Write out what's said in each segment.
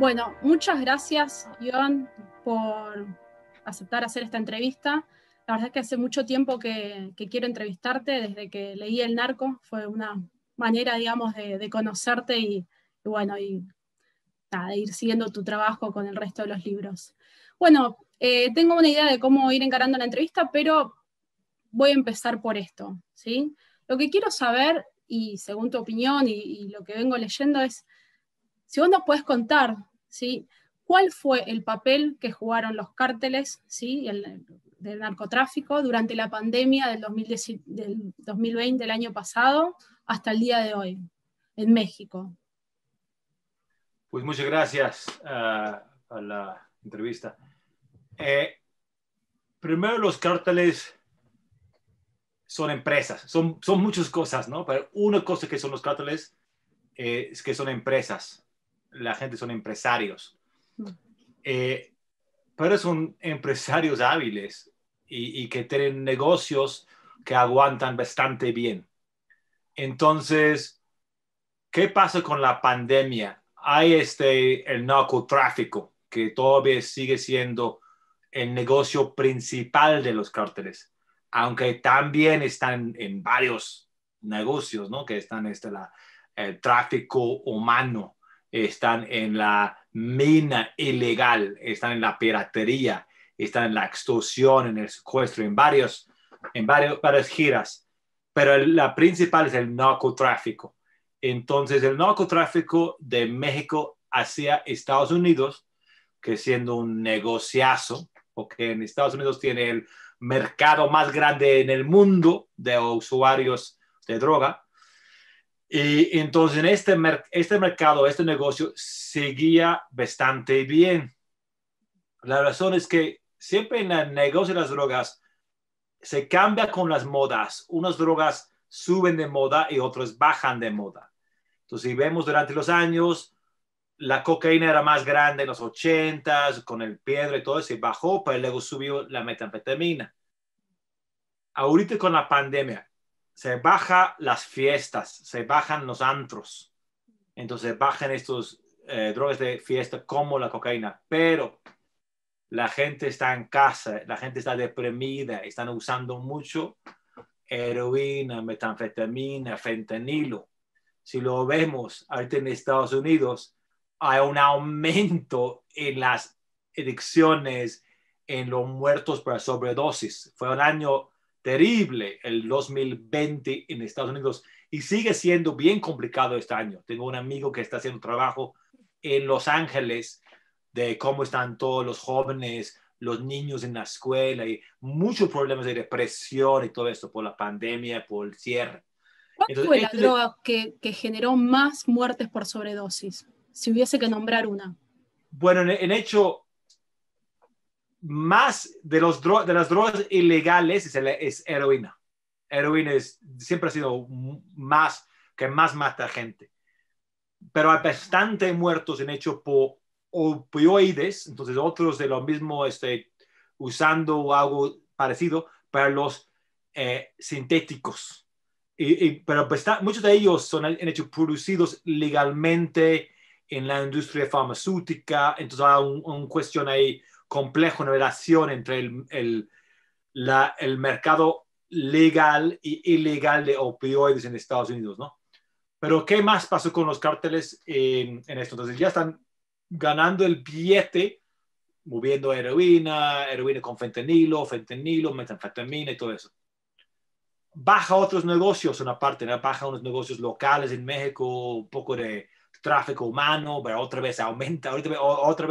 Bueno, muchas gracias, Iván, por aceptar hacer esta entrevista. La verdad es que hace mucho tiempo que, quiero entrevistarte, desde que leí El Narco, fue una manera, digamos, de, conocerte y, bueno, y de ir siguiendo tu trabajo con el resto de los libros. Bueno, eh, tengo una idea de cómo ir encarando la entrevista, pero voy a empezar por esto, ¿sí? Lo que quiero saber, y según tu opinión y, y lo que vengo leyendo, es si vos nos puedes contar ¿sí? ¿Cuál fue el papel que jugaron los cárteles ¿sí? del narcotráfico durante la pandemia del, 2020, del año pasado, hasta el día de hoy, en México? Pues muchas gracias ah, a la entrevista. Eh, primero, los cárteles son empresas, son, muchas cosas, ¿no? Pero una cosa que son los cárteles eh, es que son empresas la gente son empresarios. Mm. Eh, pero son empresarios hábiles y, que tienen negocios que aguantan bastante bien. Entonces, ¿qué pasa con la pandemia? Hay este, el narcotráfico, que todavía sigue siendo el negocio principal de los cárteles, aunque también están en varios negocios, ¿no? Que están este, el tráfico humano, están en la mina ilegal, están en la piratería, están en la extorsión, en el secuestro, en, varios, en varios, varias giras. Pero la principal es el narcotráfico. Entonces, el narcotráfico de México hacia Estados Unidos, que siendo un negociazo, porque en Estados Unidos tiene el mercado más grande en el mundo de usuarios de droga, y entonces en este, este mercado, este negocio seguía bastante bien. La razón es que siempre en el negocio de las drogas se cambia con las modas. Unas drogas suben de moda y otras bajan de moda. Entonces, si vemos durante los años, la cocaína era más grande en los 80s, con el piedra y todo eso, y bajó, pero luego subió la metanfetamina. Ahorita con la pandemia, se bajan las fiestas, se bajan los antros, entonces bajan estos eh, drogas de fiesta como la cocaína, pero la gente está en casa, la gente está deprimida, están usando mucho heroína, metanfetamina, fentanilo. Si lo vemos ahorita en Estados Unidos, hay un aumento en las adicciones, en los muertos por sobredosis. Fue un año terrible el 2020 en Estados Unidos y sigue siendo bien complicado este año. Tengo un amigo que está haciendo trabajo en Los Ángeles de cómo están todos los jóvenes, los niños en la escuela y muchos problemas de depresión y todo esto por la pandemia, por el cierre. ¿Cuál fue la este droga que, generó más muertes por sobredosis? Si hubiese que nombrar una. Bueno, en hecho, más de, los de las drogas ilegales es, heroína. Heroína siempre ha sido más que más mata gente. Pero hay bastante muertos en hecho por opioides, entonces otros de lo mismo este, usando algo parecido para los eh, sintéticos. Y, pero pues muchos de ellos son en hecho producidos legalmente en la industria farmacéutica, entonces hay una un cuestión ahí complejo una relación entre el, el, el mercado legal y ilegal de opioides en Estados Unidos, ¿no? Pero ¿qué más pasó con los cárteles en, esto? Entonces ya están ganando el billete moviendo heroína, heroína con fentanilo, fentanilo, metanfetamina y todo eso. Baja otros negocios, una parte, ¿no? baja unos negocios locales en México, un poco de tráfico humano, pero otra vez aumenta, otra vez, otra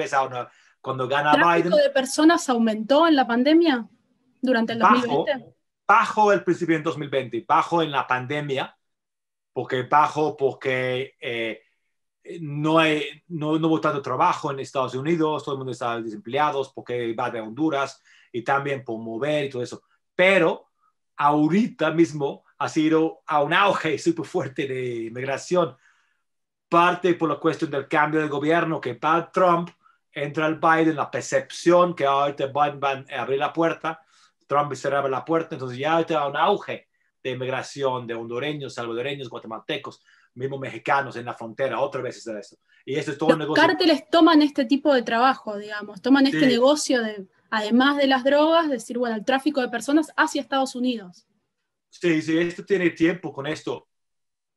cuando gana ¿El tráfico de personas aumentó en la pandemia durante el 2020? Bajo el principio en 2020, bajo en la pandemia, porque bajo porque eh, no, hay, no, no hubo tanto trabajo en Estados Unidos, todo el mundo está desempleados porque va de Honduras y también por mover y todo eso. Pero ahorita mismo ha sido a un auge súper fuerte de inmigración, parte por la cuestión del cambio de gobierno que para Trump entra el Biden, la percepción que ah, ahorita Biden va a abrir la puerta, Trump se abre la puerta, entonces ya te da un auge de inmigración de hondureños, salvadoreños, guatemaltecos, mismos mexicanos en la frontera, otra vez es eso. Y eso es todo Los un cárteles toman este tipo de trabajo, digamos, toman este negocio de, además de las drogas, decir, bueno, el tráfico de personas hacia Estados Unidos. Sí, sí, esto tiene tiempo con esto.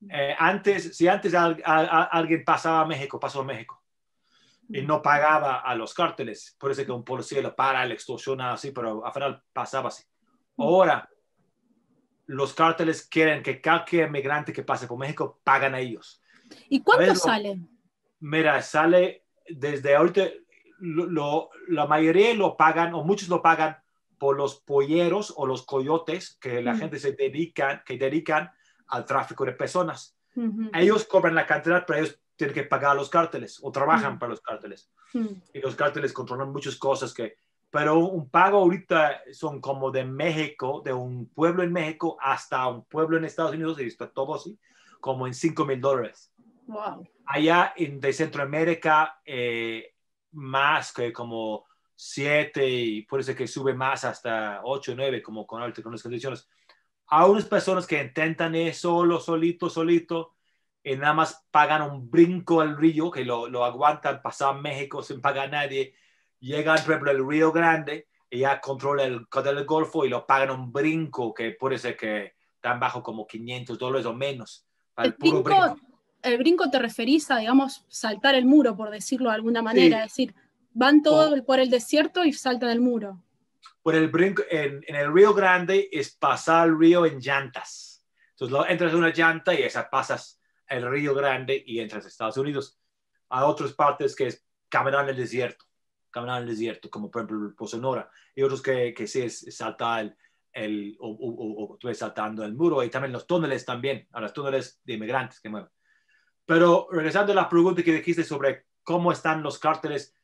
Eh, antes, si antes alguien pasaba a México, pasó a México y no pagaba a los cárteles. Por eso que un policía lo para, le extorsiona así, pero al final pasaba así. Ahora, los cárteles quieren que cualquier emigrante que pase por México pagan a ellos. ¿Y cuánto sale? Mira, sale desde ahorita, lo, la mayoría lo pagan, o muchos lo pagan por los polleros o los coyotes que la gente se dedica, que dedican al tráfico de personas. Ellos cobran la cantidad, pero ellos tienen que pagar a los cárteles o trabajan para los cárteles. Y los cárteles controlan muchas cosas que... Pero un pago ahorita son como de México, de un pueblo en México hasta un pueblo en Estados Unidos y está todo así, como en 5 mil dólares. Allá en, de Centroamérica, eh, más que como 7 y puede ser que sube más hasta 8, 9, como con, las condiciones. A unas personas que intentan eso solo, solito, solito, y nada más pagan un brinco al río, que lo, aguantan, pasan México sin pagar a nadie, llegan, por el Río Grande, y ya controla el del Golfo y lo pagan un brinco, que puede ser que tan bajo como 500 dólares o menos. el, brinco, te referís a, digamos, saltar el muro, por decirlo de alguna manera, es decir, van todos por el desierto y saltan el muro. Por el brinco, en, el Río Grande es pasar el río en llantas. Entonces entras en una llanta y esas pasas el Río Grande y entras a Estados Unidos. a otras partes que es caminar en el desierto, caminar en el desierto, como por ejemplo por Sonora, y otros que, que sí es saltar el, el o, o, saltando el muro, y también los túneles también, a los túneles de inmigrantes que mueven. Pero regresando a la pregunta que dijiste sobre cómo están los cárteles,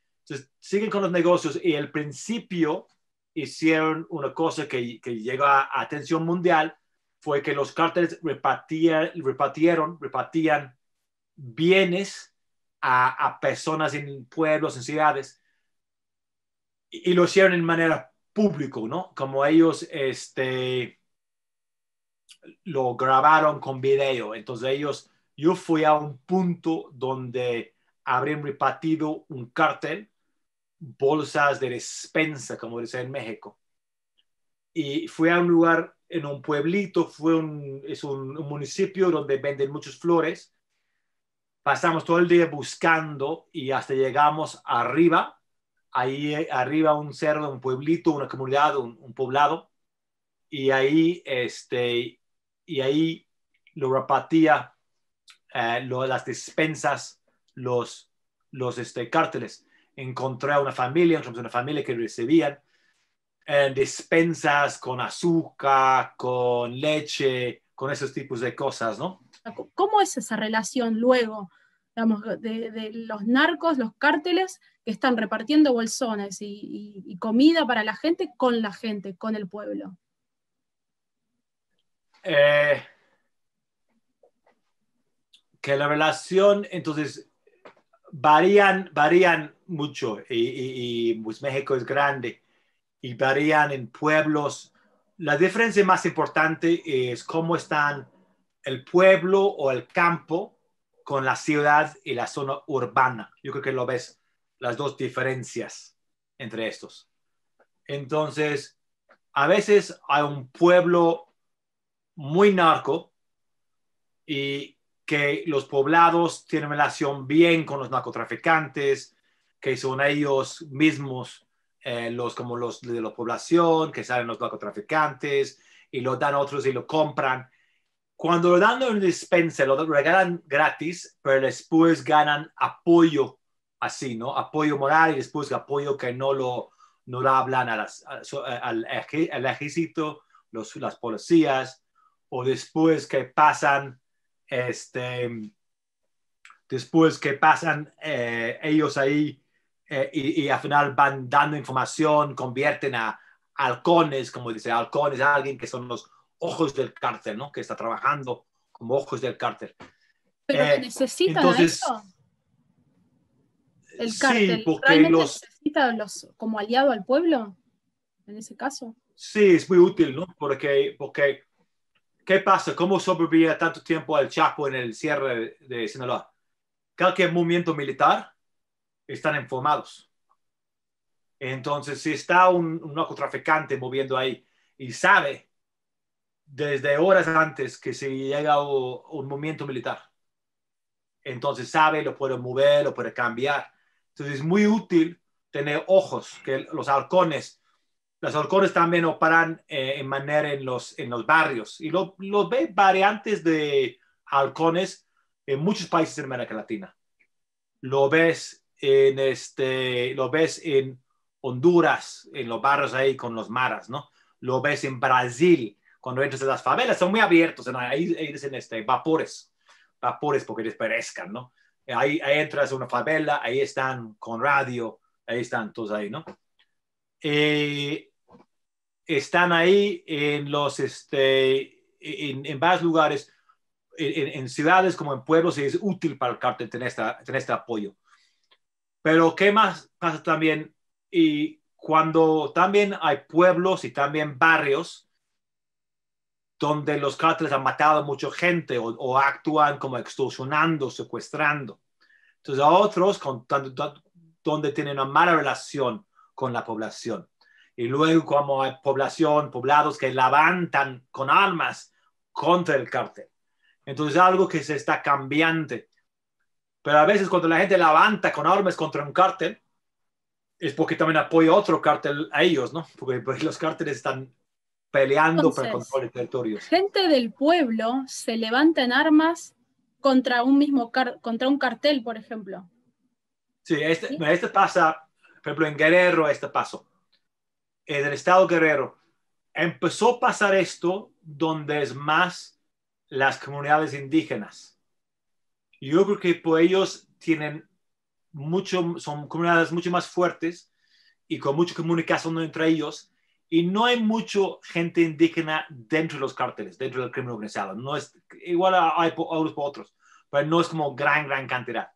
siguen con los negocios y al principio hicieron una cosa que, que llegó a atención mundial, fue que los cárteles repartieron, repartían bienes a, personas en pueblos, en ciudades, y, lo hicieron en manera pública, ¿no? Como ellos este, lo grabaron con video. Entonces ellos, yo fui a un punto donde habrían repartido un cártel, bolsas de despensa, como dicen en México. Y fui a un lugar en un pueblito, fue un, es un, municipio donde venden muchas flores. Pasamos todo el día buscando y hasta llegamos arriba, ahí arriba un cerro, un pueblito, una comunidad, un, poblado, y ahí, este, y ahí lo repartía, eh, las despensas, los, los este, cárteles. Encontré a una familia, una familia que recibían eh, dispensas con azúcar, con leche, con esos tipos de cosas, ¿no? ¿Cómo es esa relación luego, digamos, de, los narcos, los cárteles que están repartiendo bolsones y, comida para la gente con la gente, con el pueblo? Eh, que la relación, entonces, varían, varían mucho y, pues México es grande y varían en pueblos. La diferencia más importante es cómo están el pueblo o el campo con la ciudad y la zona urbana. Yo creo que lo ves, las dos diferencias entre estos. Entonces, a veces hay un pueblo muy narco y que los poblados tienen relación bien con los narcotraficantes, que son ellos mismos eh, los como los de la población, que salen los narcotraficantes y lo dan a otros y lo compran. Cuando lo dan en un lo regalan gratis, pero después ganan apoyo así, ¿no? Apoyo moral y después apoyo que no lo, no lo hablan a las, al, ejército, los, las policías, o después que pasan, este, después que pasan eh, ellos ahí eh, y, al final van dando información, convierten a halcones, como dice, halcones, a alguien que son los ojos del cárcel, ¿no? Que está trabajando como ojos del cárcel. Pero eh, necesitan entonces, eso. El cártel porque ¿Realmente los... necesita los, como aliado al pueblo en ese caso. Sí, es muy útil, ¿no? Porque, porque ¿qué pasa? ¿Cómo sobrevivía tanto tiempo el Chapo en el cierre de Sinaloa? Cualquier movimiento militar están informados. Entonces, si está un, narcotraficante moviendo ahí y sabe desde horas antes que se llega un, un movimiento militar, entonces sabe, lo puede mover, lo puede cambiar. Entonces, es muy útil tener ojos, que los halcones, los halcones también operan eh, en manera en los, en los barrios y los lo ve variantes de halcones en muchos países de América Latina. Lo ves en este, lo ves en Honduras, en los barrios ahí con los maras, ¿no? Lo ves en Brasil, cuando entras a las favelas, son muy abiertos, ¿no? ahí, dicen este, vapores, vapores porque les perezcan, ¿no? Ahí, entras a una favela, ahí están con radio, ahí están todos ahí, ¿no? Eh, están ahí en los, este, en, en varios lugares, en, ciudades como en pueblos, y es útil para el cártel tener, esta, tener este apoyo. Pero ¿qué más pasa también? Y cuando también hay pueblos y también barrios donde los cárteles han matado a mucha gente o, actúan como extorsionando, secuestrando. Entonces a otros con, donde tienen una mala relación con la población. Y luego como hay población, poblados que levantan con armas contra el cártel. Entonces algo que se está cambiante pero a veces cuando la gente levanta con armas contra un cártel, es porque también apoya otro cártel a ellos, ¿no? Porque, los cárteles están peleando por para controlar territorios. Gente del pueblo se levanta en armas contra un mismo contra un cartel, por ejemplo. Sí, este, ¿Sí? este pasa, por ejemplo, en Guerrero, este pasó. En el estado Guerrero empezó a pasar esto donde es más las comunidades indígenas yo creo que por ellos tienen mucho, son comunidades mucho más fuertes y con mucho comunicación entre ellos. Y no hay mucho gente indígena dentro de los cárteles, dentro del crimen organizado. No es, igual hay por, otros, pero no es como gran, gran cantidad.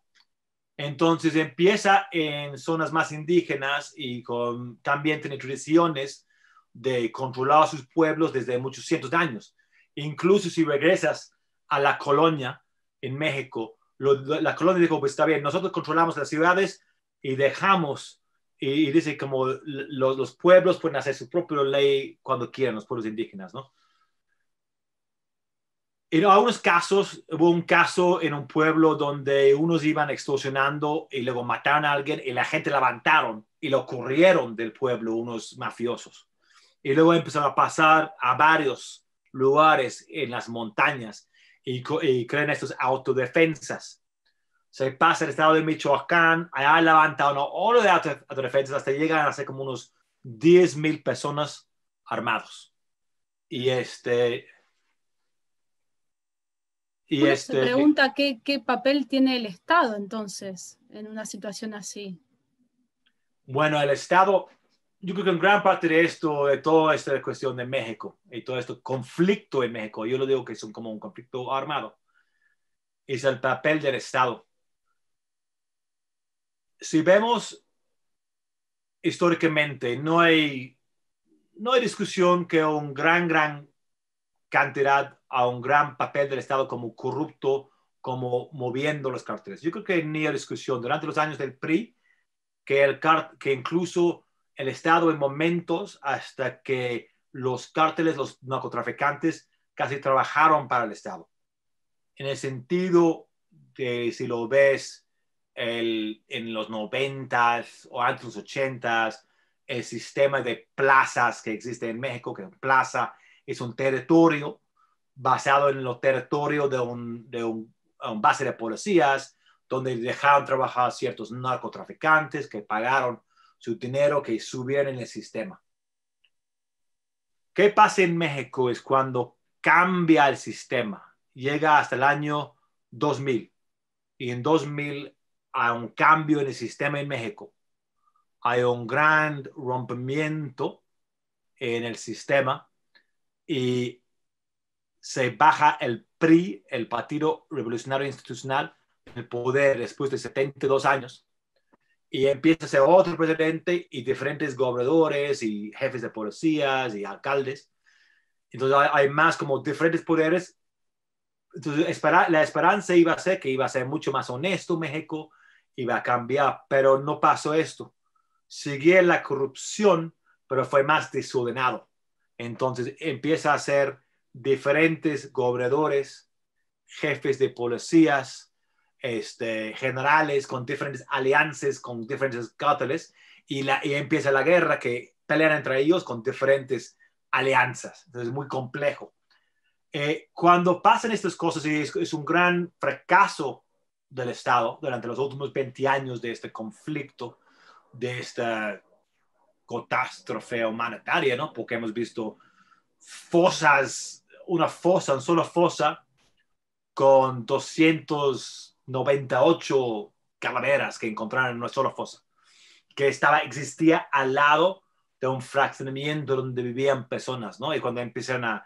Entonces empieza en zonas más indígenas y con, también tiene tradiciones de controlar a sus pueblos desde muchos cientos de años. Incluso si regresas a la colonia, en México, la colonia dijo, pues está bien, nosotros controlamos las ciudades y dejamos, y, dice como los, pueblos pueden hacer su propia ley cuando quieran, los pueblos indígenas, ¿no? En algunos casos, hubo un caso en un pueblo donde unos iban extorsionando y luego mataron a alguien y la gente levantaron y lo corrieron del pueblo unos mafiosos. Y luego empezaron a pasar a varios lugares en las montañas y, creen estas autodefensas. Se pasa el estado de Michoacán, allá levantan una ola de autodefensas hasta llegan a ser como unos 10.000 personas armados. Y este... Y este, pregunta qué papel tiene el Estado entonces en una situación así. Bueno, el Estado yo creo que en gran parte de esto, de toda esta cuestión de México y todo este conflicto en México, yo lo digo que es como un conflicto armado, es el papel del Estado. Si vemos históricamente, no hay, no hay discusión que un gran, gran cantidad a un gran papel del Estado como corrupto, como moviendo los carteles. Yo creo que ni hay discusión durante los años del PRI, que, el, que incluso el Estado en momentos hasta que los cárteles, los narcotraficantes casi trabajaron para el Estado. En el sentido de si lo ves en los noventas o antes de los ochentas, el sistema de plazas que existe en México, que en plaza es un territorio basado en los territorios de un, base de policías, donde dejaron trabajar ciertos narcotraficantes que pagaron su dinero que subiera en el sistema. ¿Qué pasa en México es cuando cambia el sistema? Llega hasta el año 2000 y en 2000 hay un cambio en el sistema en México. Hay un gran rompimiento en el sistema y se baja el PRI, el Partido Revolucionario Institucional, el poder después de 72 años y empieza a ser otro presidente y diferentes gobernadores y jefes de policías y alcaldes. Entonces hay, más como diferentes poderes. Entonces la esperanza iba a ser que iba a ser mucho más honesto México, iba a cambiar, pero no pasó esto. Seguía la corrupción, pero fue más desordenado. Entonces empieza a ser diferentes gobernadores, jefes de policías, este, generales, con diferentes alianzas, con diferentes cárteles, y, la, y empieza la guerra que pelean entre ellos con diferentes alianzas. Entonces es muy complejo. Eh, cuando pasan estas cosas, es, es, un gran fracaso del Estado durante los últimos 20 años de este conflicto, de esta catástrofe humanitaria, ¿no? Porque hemos visto fosas, una fosa, una sola fosa, con 200 98 calaveras que encontraron en nuestra fosa, que estaba, existía al lado de un fraccionamiento donde vivían personas, ¿no? Y cuando empiezan a,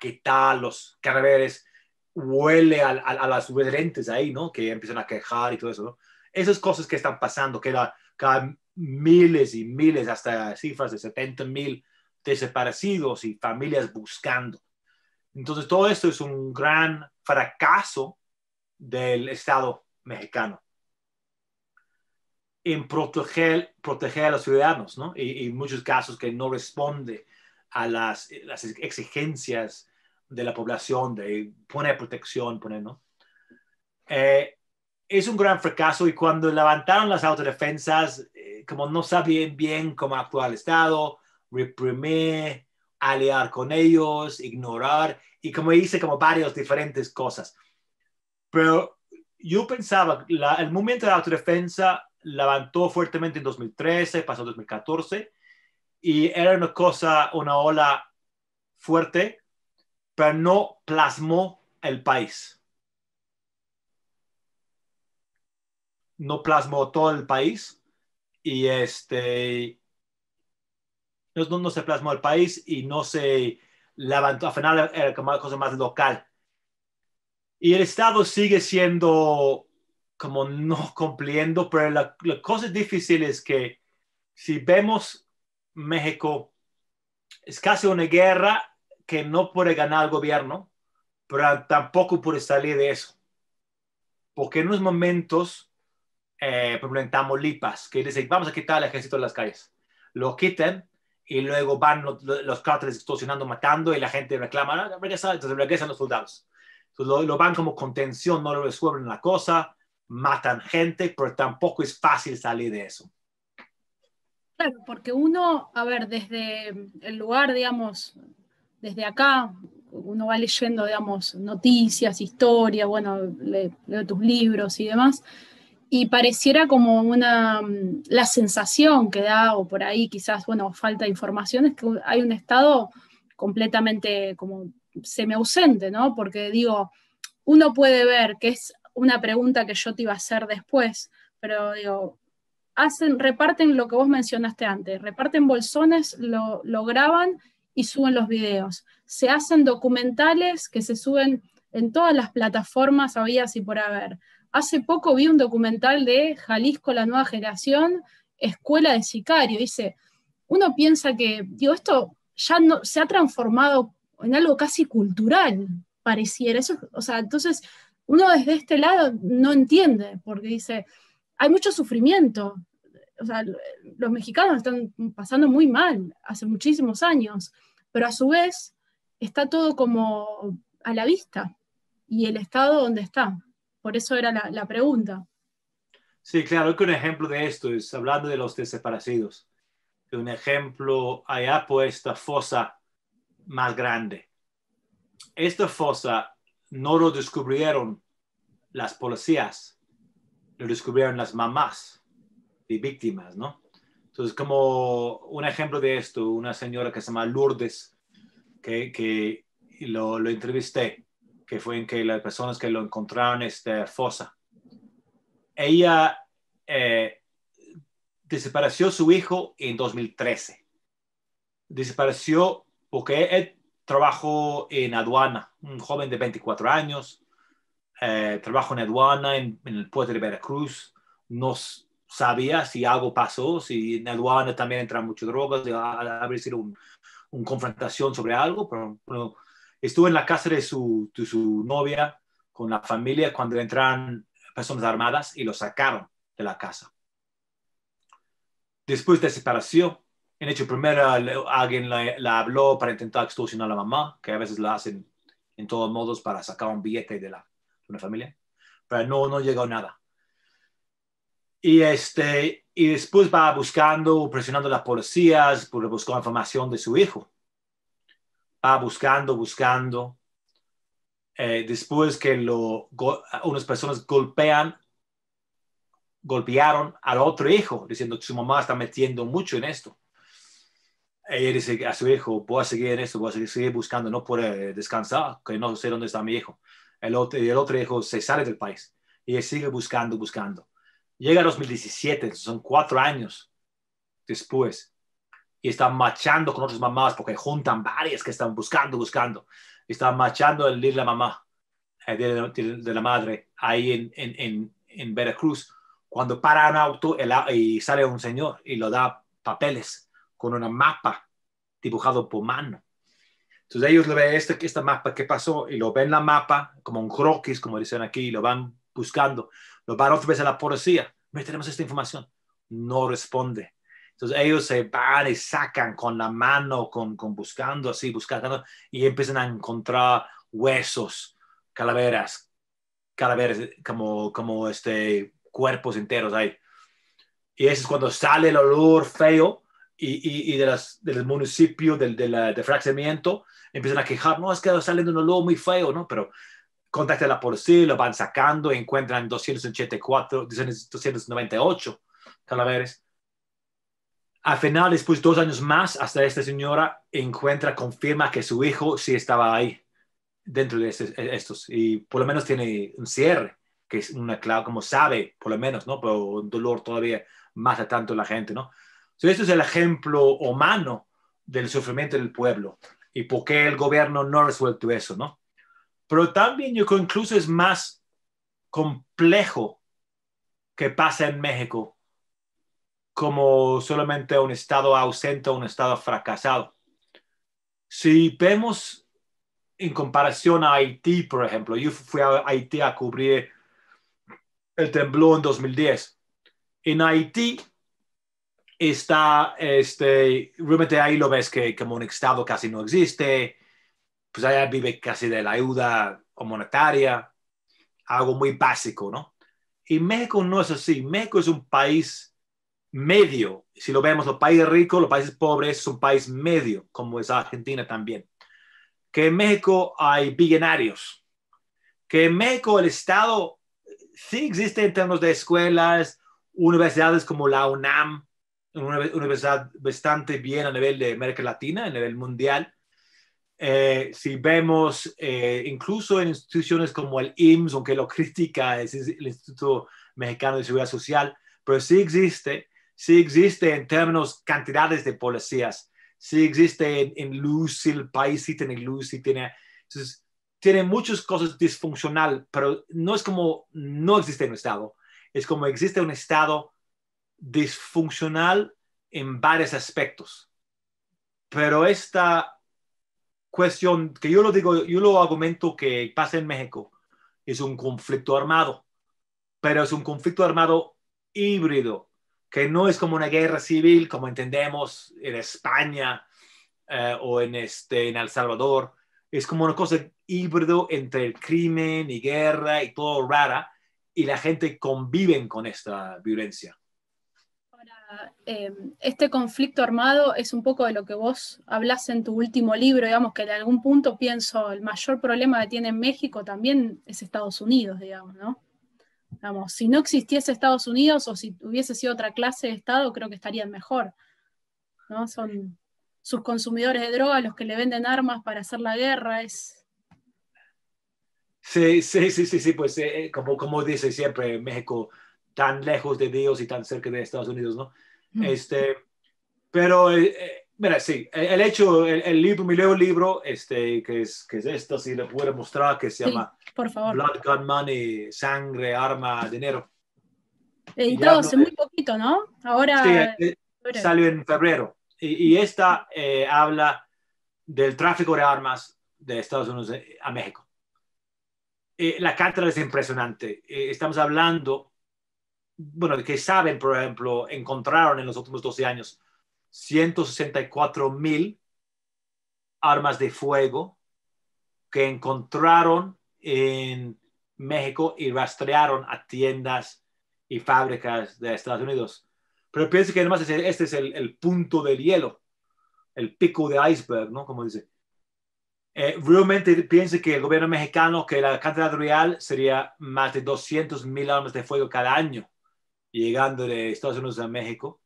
quitar los cadáveres, huele a, las residentes ahí, ¿no? Que empiezan a quejar y todo eso, ¿no? Esas cosas que están pasando, que cada miles y miles, hasta cifras de 70 mil desaparecidos y familias buscando. Entonces, todo esto es un gran fracaso del Estado mexicano en proteger, a los ciudadanos, ¿no? Y, en muchos casos que no responde a las, exigencias de la población de poner protección, poner, ¿no? Eh, es un gran fracaso y cuando levantaron las autodefensas, eh, como no sabían bien cómo actuar el Estado, reprimir, aliar con ellos, ignorar, y como hice como varias diferentes cosas. Pero yo pensaba, la, el movimiento de autodefensa levantó fuertemente en 2013, pasó 2014, y era una cosa, una ola fuerte, pero no plasmó el país. No plasmó todo el país y este no, no se plasmó el país y no se levantó. Al final era como una cosa más local y el Estado sigue siendo como no cumpliendo, pero la, cosa difícil es que si vemos México, es casi una guerra que no puede ganar el gobierno, pero tampoco puede salir de eso. Porque en unos momentos, eh, lipas que dicen, vamos a quitar al ejército de las calles. Lo quiten y luego van los, los estacionando, extorsionando, matando y la gente reclama, ah, entonces regresan los soldados. Lo, van como contención, no lo resuelven la cosa, matan gente, pero tampoco es fácil salir de eso. Claro, porque uno, a ver, desde el lugar, digamos, desde acá, uno va leyendo, digamos, noticias, historias, bueno, leo tus libros y demás, y pareciera como una, la sensación que da, o por ahí quizás, bueno, falta de información, es que hay un estado completamente como se me ausente, ¿no? Porque digo, uno puede ver que es una pregunta que yo te iba a hacer después, pero digo, hacen, reparten lo que vos mencionaste antes, reparten bolsones, lo, graban y suben los videos. Se hacen documentales que se suben en todas las plataformas había y por haber. Hace poco vi un documental de Jalisco, la nueva generación, Escuela de Sicario. Dice, uno piensa que, digo, esto ya no, se ha transformado en algo casi cultural, pareciera. Eso, o sea, entonces uno desde este lado no entiende, porque dice, hay mucho sufrimiento. O sea, los mexicanos están pasando muy mal hace muchísimos años, pero a su vez está todo como a la vista y el Estado donde está. Por eso era la, pregunta. Sí, claro, que un ejemplo de esto es hablando de los desaparecidos. Un ejemplo allá por esta fosa más grande. Esta fosa no lo descubrieron las policías, lo descubrieron las mamás de víctimas, ¿no? Entonces, como un ejemplo de esto, una señora que se llama Lourdes, que, lo, entrevisté, que fue en que las personas que lo encontraron esta fosa, ella eh, desapareció su hijo en 2013. Desapareció porque él trabajó en aduana, un joven de 24 años, eh, trabajó en aduana en, el puerto de Veracruz, no sabía si algo pasó, si en aduana también entran muchas drogas, haber sido una confrontación sobre algo, pero, estuvo en la casa de su, su novia con la familia cuando entraron personas armadas y lo sacaron de la casa. Después de separación, en hecho, primero alguien la, habló para intentar extorsionar a la mamá, que a veces la hacen en todos modos para sacar un billete de, la, de una familia, pero no, no llegó nada. Y, este, y después va buscando, presionando a las policías, por pues, buscó información de su hijo. Va buscando, buscando. Eh, después que lo, unas personas golpean, golpearon al otro hijo, diciendo que su mamá está metiendo mucho en esto dice a su hijo, voy a seguir en esto, voy a seguir buscando, no puede eh, descansar, que no sé dónde está mi hijo. El otro, el otro hijo se sale del país y sigue buscando, buscando. Llega 2017, son cuatro años después, y están marchando con otras mamás porque juntan varias que están buscando, buscando. Están marchando el de la mamá, de la madre, ahí en, en, en, en Veracruz. Cuando para un auto el, y sale un señor y lo da papeles con una mapa dibujado por mano. Entonces ellos le ven este, este mapa, ¿qué pasó? Y lo ven la mapa como un croquis, como dicen aquí, y lo van buscando. Lo van otra vez a la policía. Mira, tenemos esta información. No responde. Entonces ellos se van y sacan con la mano, con, con buscando así, buscando, y empiezan a encontrar huesos, calaveras, calaveras como, como este, cuerpos enteros ahí. Y eso es cuando sale el olor feo y, y, de las, del municipio del, del, fraccionamiento empiezan a quejar, no, es que saliendo un olor muy feo, ¿no? Pero contacta a la policía, lo van sacando, encuentran 284, 298 calaveras. Al final, después de dos años más, hasta esta señora encuentra, confirma que su hijo sí estaba ahí, dentro de este, e, estos, y por lo menos tiene un cierre, que es una clave, como sabe, por lo menos, ¿no? Pero un dolor todavía mata tanto a la gente, ¿no? ese este es el ejemplo humano del sufrimiento del pueblo y por qué el gobierno no ha resuelto eso, ¿no? Pero también yo creo incluso es más complejo que pasa en México como solamente un estado ausente, un estado fracasado. Si vemos en comparación a Haití, por ejemplo, yo fui a Haití a cubrir el temblor en 2010. En Haití está, este, realmente ahí lo ves que como un Estado casi no existe, pues allá vive casi de la ayuda monetaria, algo muy básico, ¿no? Y México no es así, México es un país medio, si lo vemos, los países ricos, los países pobres, es un país medio, como es Argentina también, que en México hay billonarios, que en México el Estado sí existe en términos de escuelas, universidades como la UNAM, una universidad bastante bien a nivel de América Latina, a nivel mundial. Eh, si vemos eh, incluso en instituciones como el IMSS, aunque lo critica, el Instituto Mexicano de Seguridad Social, pero sí existe, sí existe en términos cantidades de policías, sí existe en, luz, el país sí tiene luz, tiene... tiene muchas cosas disfuncional, pero no es como no existe un Estado, es como existe un Estado disfuncional en varios aspectos. Pero esta cuestión, que yo lo digo, yo lo argumento que pasa en México, es un conflicto armado, pero es un conflicto armado híbrido, que no es como una guerra civil como entendemos en España eh, o en, este, en El Salvador. Es como una cosa híbrido entre el crimen y guerra y todo rara, y la gente conviven con esta violencia. Em, este conflicto armado es un poco de lo que vos hablas en tu último libro, digamos que en algún punto pienso el mayor problema que tiene México también es Estados Unidos, digamos, ¿no? si no existiese Estados Unidos o si hubiese sido otra clase de Estado, creo que estarían mejor, ¿no? Son sus consumidores de droga los que le venden armas para hacer la guerra, es, Sí, sí, sí, sí, sí, pues eh, eh, como, como dice siempre, México tan lejos de Dios y tan cerca de Estados Unidos, ¿no? Este, pero, eh, eh, mira, sí, eh, el, hecho, el, libro, mi nuevo libro, este, que es, esto, si le puedo mostrar, que se llama Blood, Gun, Money, Sangre, Arma, Dinero. Editado hace muy poquito, ¿no? Ahora... salió en febrero. Y, esta habla del tráfico de armas de Estados Unidos a México. la carta es impresionante. estamos hablando bueno, que saben, por ejemplo, encontraron en los últimos 12 años 164 mil armas de fuego que encontraron en México y rastrearon a tiendas y fábricas de Estados Unidos. Pero piense que además este es el, punto del hielo, el pico de iceberg, ¿no? Como dice. Eh, realmente piense que el gobierno mexicano, que la cantidad real sería más de 200 mil armas de fuego cada año llegando de Estados Unidos a México,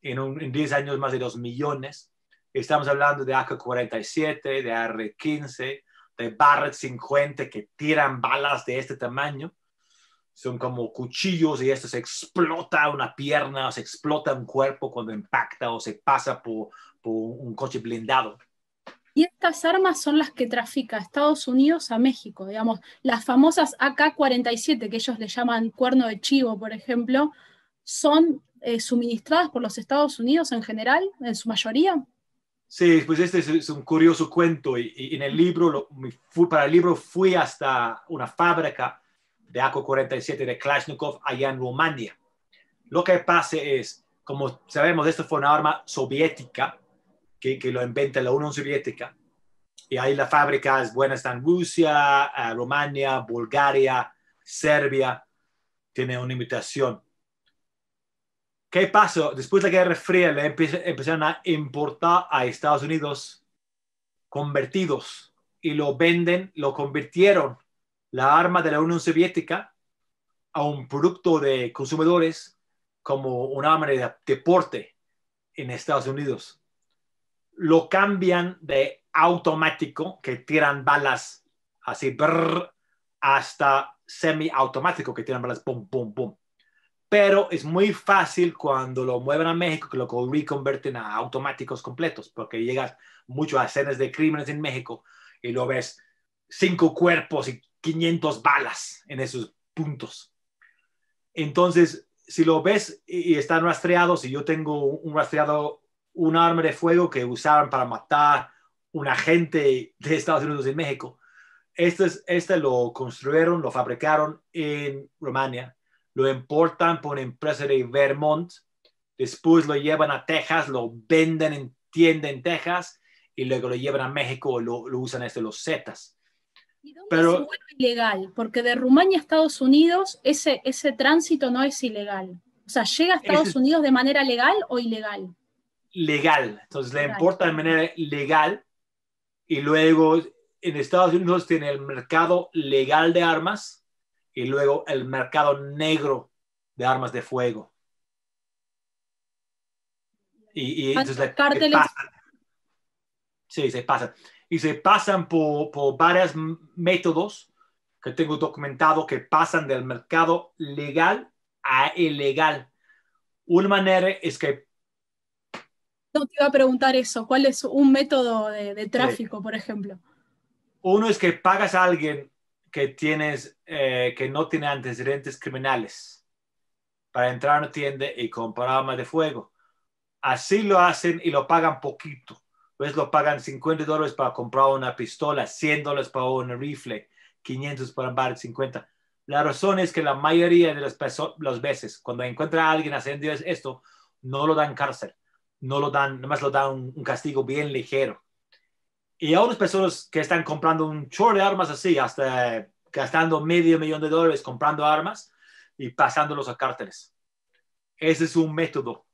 en, 10 años más de 2 millones. Estamos hablando de AK-47, de AR-15, de Barrett 50 que tiran balas de este tamaño. Son como cuchillos y esto se explota una pierna, se explota un cuerpo cuando impacta o se pasa por, por un coche blindado. Y estas armas son las que trafica Estados Unidos a México, digamos, las famosas AK-47, que ellos le llaman cuerno de chivo, por ejemplo, son eh, suministradas por los Estados Unidos en general, en su mayoría. Sí, pues este es un curioso cuento y, en el libro, fui, para el libro fui hasta una fábrica de AK-47 de Kalashnikov allá en Rumania. Lo que pasa es, como sabemos, esta fue una arma soviética que, lo inventa la Unión Soviética. Y ahí las fábricas buenas están Rusia, eh, Rumania, Bulgaria, Serbia. Tiene una imitación. ¿Qué pasó? Después de la Guerra Fría empezaron a importar a Estados Unidos convertidos y lo venden, lo convirtieron la arma de la Unión Soviética a un producto de consumidores como un arma de deporte en Estados Unidos lo cambian de automático, que tiran balas así, hasta hasta automático que tiran balas, pum, pum, pum. Pero es muy fácil cuando lo mueven a México que lo reconverten a automáticos completos, porque llegas mucho a escenas de crímenes en México y lo ves cinco cuerpos y 500 balas en esos puntos. Entonces, si lo ves y están rastreados, y yo tengo un rastreado un arma de fuego que usaban para matar un agente de Estados Unidos en México. Este, este lo construyeron, lo fabricaron en Rumania, lo importan por una empresa de Vermont, después lo llevan a Texas, lo venden en tienda en Texas y luego lo llevan a México, lo, lo usan este, los Zetas. Pero, se vuelve ilegal? Porque de Rumania a Estados Unidos ese, ese tránsito no es ilegal. O sea, ¿llega a Estados Unidos de manera legal o ilegal? legal, entonces le importa de manera legal y luego en Estados Unidos tiene el mercado legal de armas y luego el mercado negro de armas de fuego. Y, y entonces se pasa sí, se Y se pasan por, por varios métodos que tengo documentado que pasan del mercado legal a ilegal. Una manera es que no te iba a preguntar eso. ¿Cuál es un método de, tráfico, por ejemplo? Uno es que pagas a alguien que tienes eh, que no tiene antecedentes criminales para entrar a una tienda y comprar armas de fuego. Así lo hacen y lo pagan poquito. Pues lo pagan 50 dólares para comprar una pistola, 100 dólares para un rifle, 500 para un bar, 50. La razón es que la mayoría de las, las veces, cuando encuentra a alguien haciendo esto, no lo dan cárcel no lo dan, nomás lo dan un, castigo bien ligero. Y a unas personas que están comprando un chorro de armas así, hasta gastando medio millón de dólares comprando armas y pasándolos a cárteles. Ese es un método.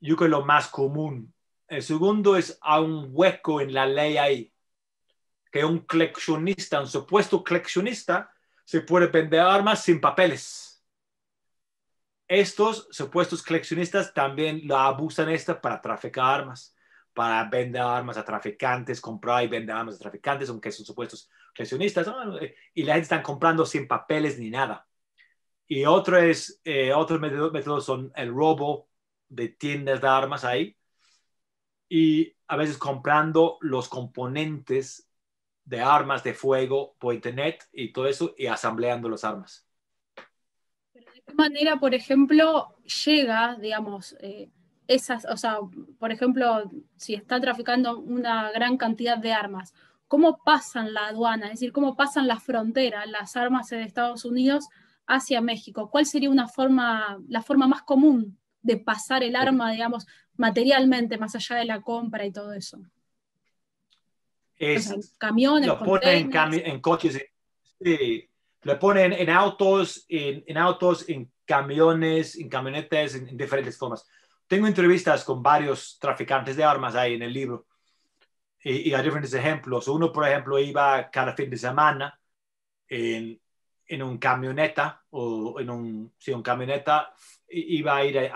Yo creo que lo más común. El segundo es a un hueco en la ley ahí. Que un coleccionista, un supuesto coleccionista, se puede vender armas sin papeles estos supuestos coleccionistas también la abusan esta para traficar armas, para vender armas a traficantes, comprar y vender armas a traficantes, aunque son supuestos coleccionistas, y la gente están comprando sin papeles ni nada. Y otro es, eh, otros métodos son el robo de tiendas de armas ahí y a veces comprando los componentes de armas de fuego por internet y todo eso y asambleando las armas qué manera, por ejemplo, llega, digamos, eh, esas, o sea, por ejemplo, si está traficando una gran cantidad de armas, cómo pasan la aduana, es decir, cómo pasan la frontera las armas de Estados Unidos hacia México? ¿Cuál sería una forma, la forma más común de pasar el arma, digamos, materialmente, más allá de la compra y todo eso? Es, camiones. Los en, en, coches. Sí, le ponen en autos, en, autos, en camiones, en camionetas, en, diferentes formas. Tengo entrevistas con varios traficantes de armas ahí en el libro y, hay diferentes ejemplos. Uno, por ejemplo, iba cada fin de semana en, un camioneta o en un, sí, un camioneta, iba a ir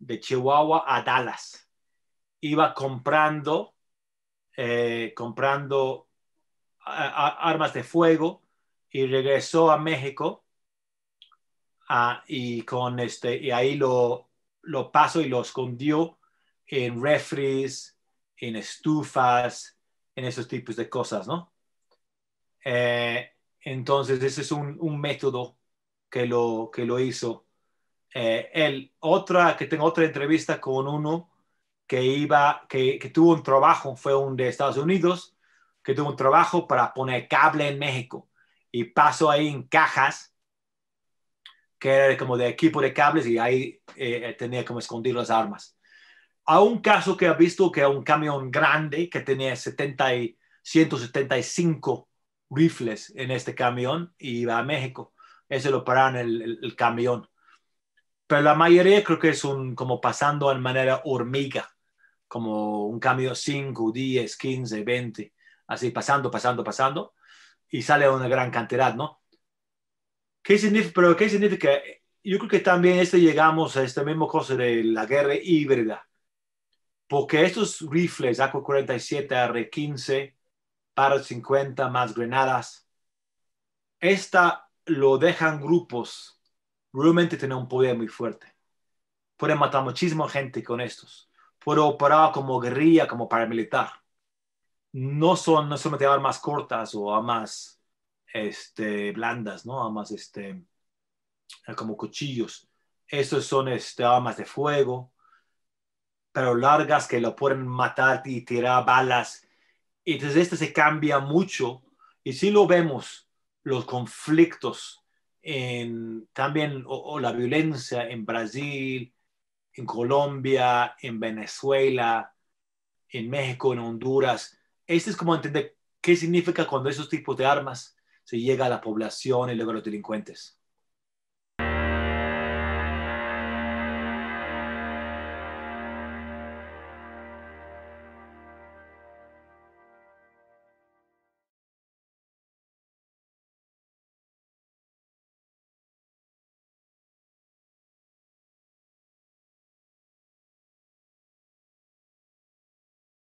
de Chihuahua a Dallas. Iba comprando, eh, comprando armas de fuego y regresó a México ah, y, con este, y ahí lo, lo pasó y lo escondió en refries, en estufas, en esos tipos de cosas, ¿no? Eh, entonces, ese es un, método que lo, que lo hizo. Eh, él, otra, que tengo otra entrevista con uno que iba, que, que tuvo un trabajo, fue un de Estados Unidos, que tuvo un trabajo para poner cable en México y paso ahí en cajas, que era como de equipo de cables y ahí eh, eh, tenía como esconder las armas. A un caso que ha visto que era un camión grande que tenía 70 175 rifles en este camión y iba a México. Ese lo pararon el, camión. Pero la mayoría creo que un como pasando en manera hormiga, como un camión 5, 10, 15, 20, así pasando, pasando, pasando y sale una gran cantidad, ¿no? ¿Qué significa, pero qué significa? Yo creo que también este llegamos a esta misma cosa de la guerra híbrida, porque estos rifles AK-47, R-15, para 50 más granadas, esta lo dejan grupos, realmente tener un poder muy fuerte. Pueden matar muchísima gente con estos. Pueden operar como guerrilla, como paramilitar no son, no cortas o armas más este, blandas, ¿no? este, como cuchillos. Estas son este, armas de fuego, pero largas que lo pueden matar y tirar balas. Entonces, esto se cambia mucho y si lo vemos, los conflictos en, también, o la violencia en Brasil, en Colombia, en Venezuela, en México, en Honduras, este es como entender qué significa cuando esos tipos de armas se llega a la población y luego a los delincuentes.